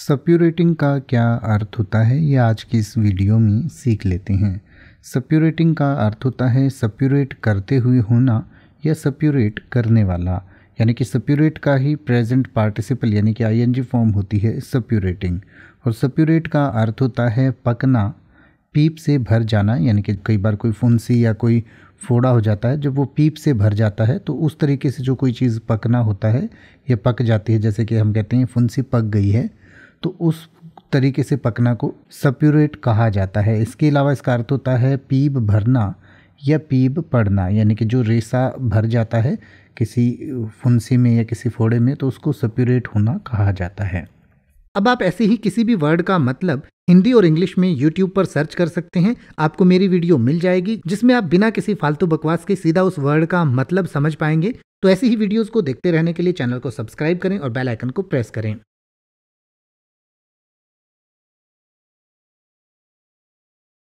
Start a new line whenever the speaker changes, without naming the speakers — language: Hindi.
सप्यूरेटिंग का क्या अर्थ होता है ये आज की इस वीडियो में सीख लेते हैं सप्यूरेटिंग का अर्थ होता है सप्यूरेट करते हुए होना या सप्यूरेट करने वाला यानी कि सप्यूरेट का ही प्रेजेंट पार्टिसिपल यानी कि आईएनजी फॉर्म होती है सप्यूरेटिंग और सप्यूरेट का अर्थ होता है पकना पीप से भर जाना यानी कि कई बार कोई फुंसी या कोई फोड़ा हो जाता है जब वो पीप से भर जाता है तो उस तरीके से जो कोई चीज़ पकना होता है या पक जाती है जैसे कि हम कहते हैं फुंसी पक गई है तो उस तरीके से पकना को सप्यूरेट कहा जाता है इसके अलावा इसका अर्थ होता है पीब भरना या पीब पड़ना यानी कि जो रेसा भर जाता है किसी फुंसी में या किसी फोड़े में तो उसको सप्यूरेट होना कहा जाता है अब आप ऐसे ही किसी भी वर्ड का मतलब हिंदी और इंग्लिश में यूट्यूब पर सर्च कर सकते हैं आपको मेरी वीडियो मिल जाएगी जिसमें आप बिना किसी फालतू बकवास के सीधा उस वर्ड का मतलब समझ पाएंगे तो ऐसी ही वीडियोस को देखते रहने के लिए चैनल को सब्सक्राइब करें और बेल आइकन को प्रेस करें